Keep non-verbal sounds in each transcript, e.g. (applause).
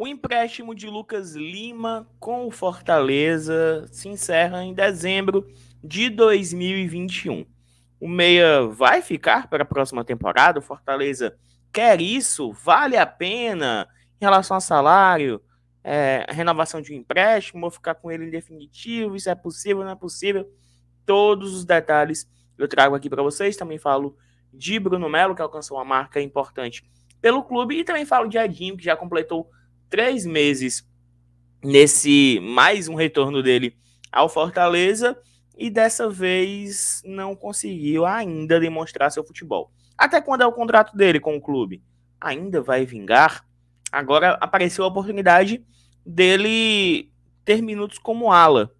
O empréstimo de Lucas Lima com o Fortaleza se encerra em dezembro de 2021. O Meia vai ficar para a próxima temporada? O Fortaleza quer isso? Vale a pena em relação a salário? É, renovação de um empréstimo? Vou ficar com ele em definitivo? Isso é possível? Não é possível? Todos os detalhes eu trago aqui para vocês. Também falo de Bruno Melo, que alcançou uma marca importante pelo clube. E também falo de Adinho, que já completou três meses nesse mais um retorno dele ao Fortaleza e dessa vez não conseguiu ainda demonstrar seu futebol. Até quando é o contrato dele com o clube? Ainda vai vingar? Agora apareceu a oportunidade dele ter minutos como ala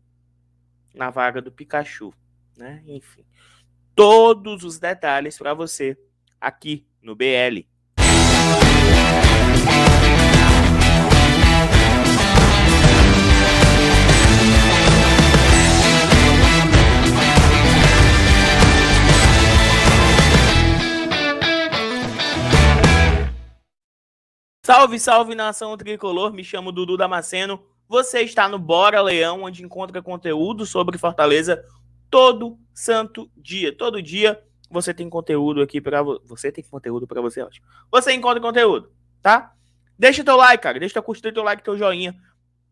na vaga do Pikachu, né? Enfim, todos os detalhes para você aqui no BL. Salve, salve nação tricolor, me chamo Dudu Damasceno. Você está no Bora Leão, onde encontra conteúdo sobre Fortaleza todo santo dia. Todo dia você tem conteúdo aqui para vo... você tem conteúdo para você, ótimo. Você encontra conteúdo, tá? Deixa teu like, cara, deixa teu curtir, teu like, teu joinha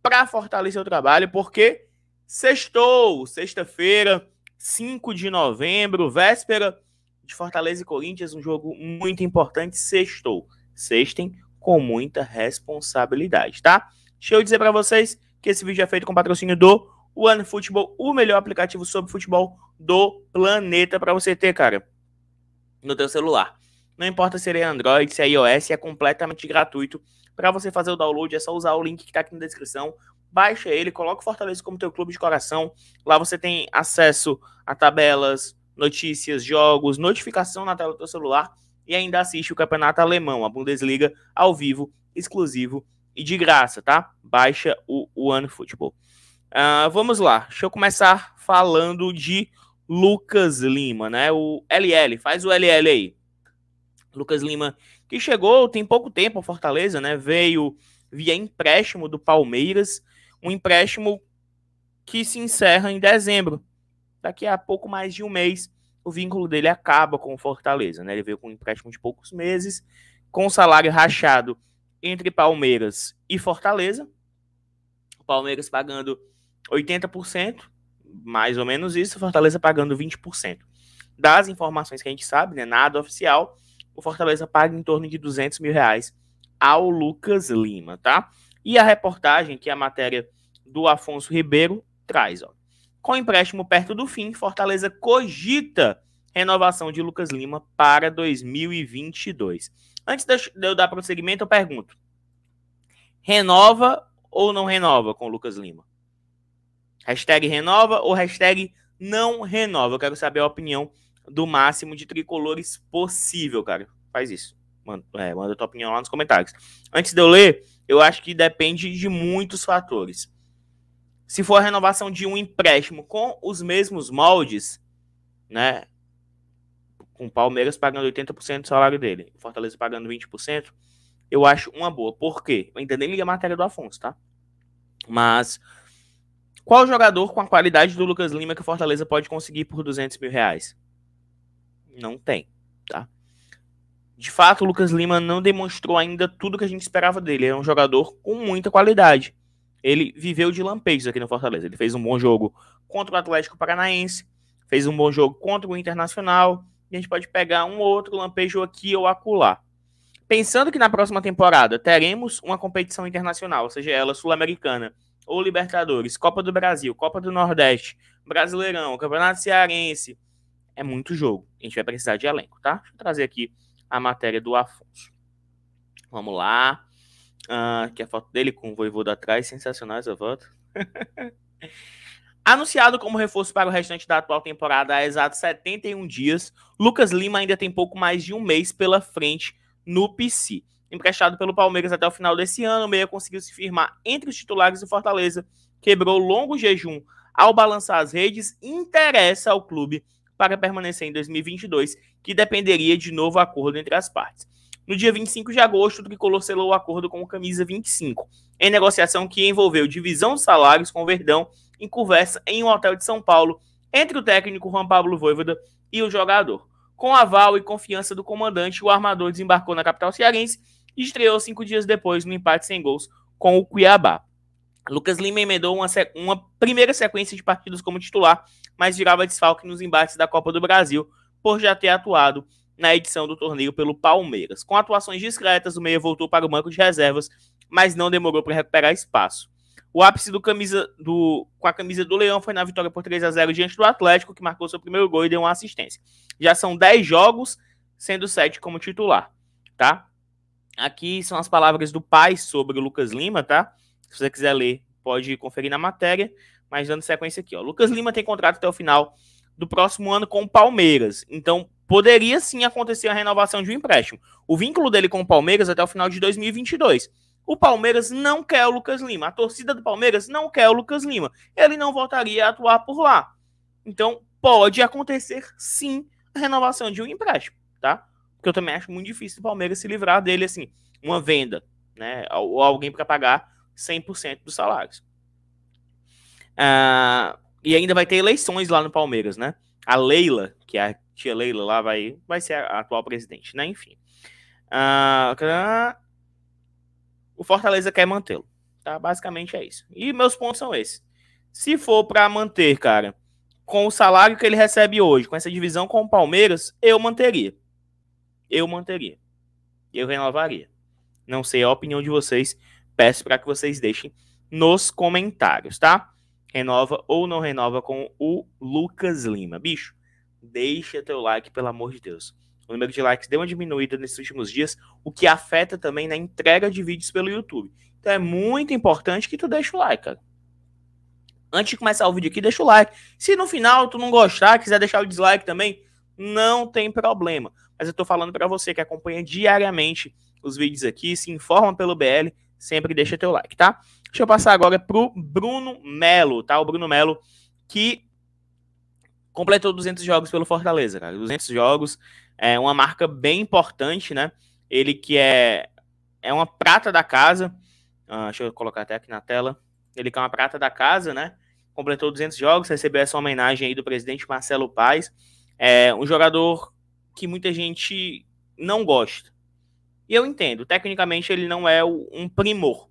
para fortalecer o trabalho, porque sextou, sexta-feira, 5 de novembro, véspera de Fortaleza e Corinthians, um jogo muito importante, sextou. Sextem com muita responsabilidade, tá? Deixa eu dizer para vocês que esse vídeo é feito com patrocínio do One Futebol, o melhor aplicativo sobre futebol do planeta para você ter, cara, no teu celular. Não importa se ele é Android, se é iOS, é completamente gratuito. Para você fazer o download, é só usar o link que está aqui na descrição. Baixa ele, coloca o Fortaleza como teu clube de coração. Lá você tem acesso a tabelas, notícias, jogos, notificação na tela do teu celular e ainda assiste o campeonato alemão, a Bundesliga, ao vivo, exclusivo e de graça, tá? Baixa o One Uh, vamos lá, deixa eu começar falando de Lucas Lima, né? O LL, faz o LL aí. Lucas Lima, que chegou tem pouco tempo a Fortaleza, né? Veio via empréstimo do Palmeiras, um empréstimo que se encerra em dezembro. Daqui a pouco mais de um mês, o vínculo dele acaba com o Fortaleza, né? Ele veio com um empréstimo de poucos meses, com salário rachado entre Palmeiras e Fortaleza. O Palmeiras pagando 80%, mais ou menos isso, Fortaleza pagando 20%. Das informações que a gente sabe, né, nada oficial, o Fortaleza paga em torno de 200 mil reais ao Lucas Lima, tá? E a reportagem, que é a matéria do Afonso Ribeiro, traz, ó. Com o empréstimo perto do fim, Fortaleza cogita renovação de Lucas Lima para 2022. Antes de eu dar prosseguimento, eu pergunto: renova ou não renova com o Lucas Lima? Hashtag renova ou hashtag não renova? Eu quero saber a opinião do máximo de tricolores possível, cara. Faz isso. Manda, é, manda tua opinião lá nos comentários. Antes de eu ler, eu acho que depende de muitos fatores se for a renovação de um empréstimo com os mesmos moldes, né? Com o Palmeiras pagando 80% do salário dele, Fortaleza pagando 20%, eu acho uma boa. Por quê? Eu ainda nem li a matéria do Afonso, tá? Mas qual jogador com a qualidade do Lucas Lima que o Fortaleza pode conseguir por 200 mil reais? Não tem, tá? De fato, o Lucas Lima não demonstrou ainda tudo que a gente esperava dele. é um jogador com muita qualidade ele viveu de lampejos aqui no Fortaleza. Ele fez um bom jogo contra o Atlético Paranaense, fez um bom jogo contra o Internacional, e a gente pode pegar um outro lampejo aqui ou acolá. Pensando que na próxima temporada teremos uma competição internacional, ou seja, ela sul-americana, ou Libertadores, Copa do Brasil, Copa do Nordeste, Brasileirão, Campeonato Cearense, é muito jogo. A gente vai precisar de elenco, tá? Deixa eu trazer aqui a matéria do Afonso. Vamos lá. Ah, que é a foto dele com o voivô da atrás, sensacional essa foto. (laughs) Anunciado como reforço para o restante da atual temporada há exatos 71 dias, Lucas Lima ainda tem pouco mais de um mês pela frente no PC. Emprestado pelo Palmeiras até o final desse ano, o Meia conseguiu se firmar entre os titulares do Fortaleza, quebrou longo jejum ao balançar as redes, interessa ao clube para permanecer em 2022, que dependeria de novo acordo entre as partes. No dia 25 de agosto, o Tricolor selou o acordo com o Camisa 25, em negociação que envolveu divisão de salários com o Verdão em conversa em um hotel de São Paulo entre o técnico Juan Pablo Voivoda e o jogador. Com aval e confiança do comandante, o armador desembarcou na capital cearense e estreou cinco dias depois no empate sem gols com o Cuiabá. Lucas Lima emendou uma, uma, primeira sequência de partidas como titular, mas virava desfalque nos embates da Copa do Brasil por já ter atuado na edição do torneio pelo Palmeiras. Com atuações discretas, o Meia voltou para o banco de reservas, mas não demorou para recuperar espaço. O ápice do camisa do, com a camisa do Leão foi na vitória por 3 a 0 diante do Atlético, que marcou seu primeiro gol e deu uma assistência. Já são 10 jogos, sendo 7 como titular, tá? Aqui são as palavras do pai sobre o Lucas Lima, tá? Se você quiser ler, pode conferir na matéria, mas dando sequência aqui, ó. Lucas Lima tem contrato até o final do próximo ano com o Palmeiras. Então, poderia sim acontecer a renovação de um empréstimo. O vínculo dele com o Palmeiras até o final de 2022. O Palmeiras não quer o Lucas Lima. A torcida do Palmeiras não quer o Lucas Lima. Ele não voltaria a atuar por lá. Então, pode acontecer sim a renovação de um empréstimo, tá? Porque eu também acho muito difícil o Palmeiras se livrar dele assim, uma venda, né, ou alguém para pagar 100% dos salários. Ah, e ainda vai ter eleições lá no Palmeiras, né? A Leila, que é a tia Leila lá, vai, vai ser a atual presidente, né? Enfim. Uh, o Fortaleza quer mantê-lo. Tá? Basicamente é isso. E meus pontos são esses. Se for para manter, cara, com o salário que ele recebe hoje, com essa divisão com o Palmeiras, eu manteria. Eu manteria. Eu renovaria. Não sei a opinião de vocês. Peço para que vocês deixem nos comentários, tá? renova ou não renova com o Lucas Lima. Bicho, deixa teu like, pelo amor de Deus. O número de likes deu uma diminuída nesses últimos dias, o que afeta também na entrega de vídeos pelo YouTube. Então é muito importante que tu deixe o like, cara. Antes de começar o vídeo aqui, deixa o like. Se no final tu não gostar, quiser deixar o dislike também, não tem problema. Mas eu tô falando para você que acompanha diariamente os vídeos aqui, se informa pelo BL, sempre deixa teu like, tá? Deixa eu passar agora pro Bruno Melo, tá? O Bruno Melo que completou 200 jogos pelo Fortaleza, cara. 200 jogos, é uma marca bem importante, né? Ele que é, é uma prata da casa. Uh, deixa eu colocar até aqui na tela. Ele que é uma prata da casa, né? Completou 200 jogos, recebeu essa homenagem aí do presidente Marcelo Paes. É um jogador que muita gente não gosta. E eu entendo, tecnicamente ele não é um primor,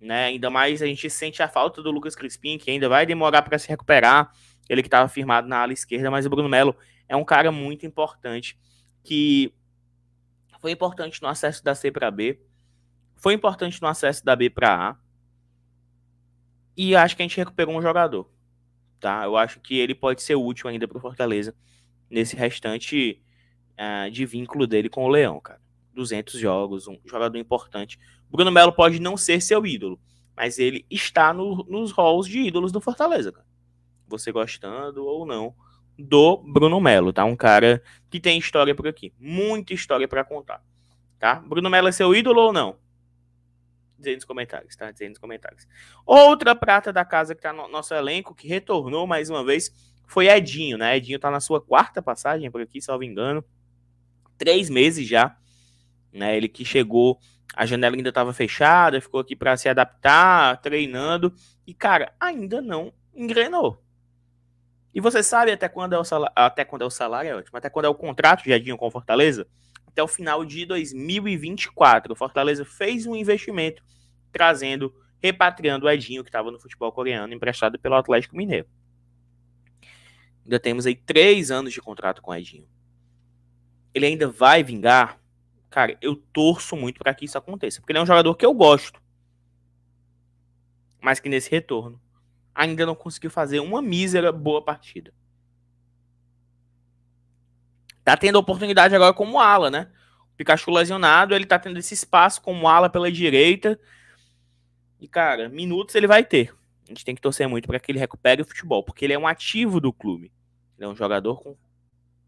né? Ainda mais a gente sente a falta do Lucas Crispim, que ainda vai demorar para se recuperar. Ele que estava firmado na ala esquerda, mas o Bruno Melo é um cara muito importante que foi importante no acesso da C para B, foi importante no acesso da B para A. E acho que a gente recuperou um jogador, tá? Eu acho que ele pode ser útil ainda para o Fortaleza nesse restante uh, de vínculo dele com o Leão, cara. 200 jogos, um jogador importante. Bruno Melo pode não ser seu ídolo, mas ele está no, nos halls de ídolos do Fortaleza, Você gostando ou não do Bruno Melo, tá? Um cara que tem história por aqui, muita história para contar, tá? Bruno Melo é seu ídolo ou não? Dizendo nos comentários, tá? Dizendo nos comentários. Outra prata da casa que tá no nosso elenco, que retornou mais uma vez, foi Edinho, né? Edinho tá na sua quarta passagem por aqui, salvo engano. Três meses já né? Ele que chegou, a janela ainda estava fechada, ficou aqui para se adaptar, treinando. E, cara, ainda não engrenou. E você sabe até quando é o salário, até quando é o salário, é ótimo, até quando é o contrato de Edinho com Fortaleza? Até o final de 2024. O Fortaleza fez um investimento trazendo, repatriando o Edinho, que estava no futebol coreano, emprestado pelo Atlético Mineiro. Ainda temos aí três anos de contrato com o Edinho. Ele ainda vai vingar? Cara, eu torço muito para que isso aconteça, porque ele é um jogador que eu gosto, mas que nesse retorno ainda não conseguiu fazer uma mísera boa partida. Tá tendo oportunidade agora como ala, né? O Pikachu lesionado, ele tá tendo esse espaço como ala pela direita. E, cara, minutos ele vai ter. A gente tem que torcer muito para que ele recupere o futebol, porque ele é um ativo do clube. Ele é um jogador com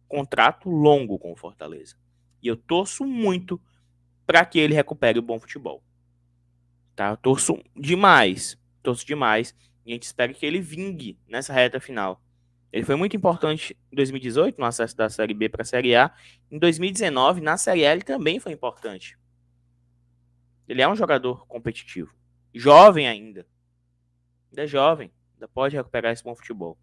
contrato longo com o Fortaleza. E eu torço muito para que ele recupere o bom futebol. Tá? Eu torço demais, torço demais. E a gente espera que ele vingue nessa reta final. Ele foi muito importante em 2018, no acesso da Série B para a Série A. Em 2019, na Série A, ele também foi importante. Ele é um jogador competitivo. Jovem ainda. Ainda é jovem. Ainda pode recuperar esse bom futebol.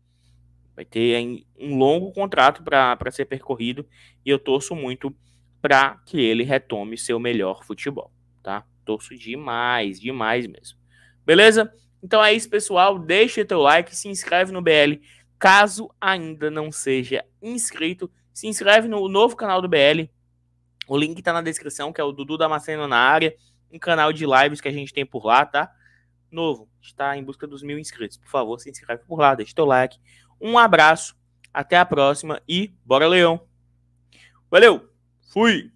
Vai ter um longo contrato para ser percorrido. E eu torço muito para que ele retome seu melhor futebol, tá? Torço demais, demais mesmo. Beleza? Então é isso, pessoal. Deixa teu like, se inscreve no BL. Caso ainda não seja inscrito, se inscreve no novo canal do BL. O link está na descrição, que é o Dudu Damasceno na área. Um canal de lives que a gente tem por lá, tá? Novo, está em busca dos mil inscritos. Por favor, se inscreve por lá, deixa teu like. Um abraço, até a próxima e bora, Leão! Valeu! Fui!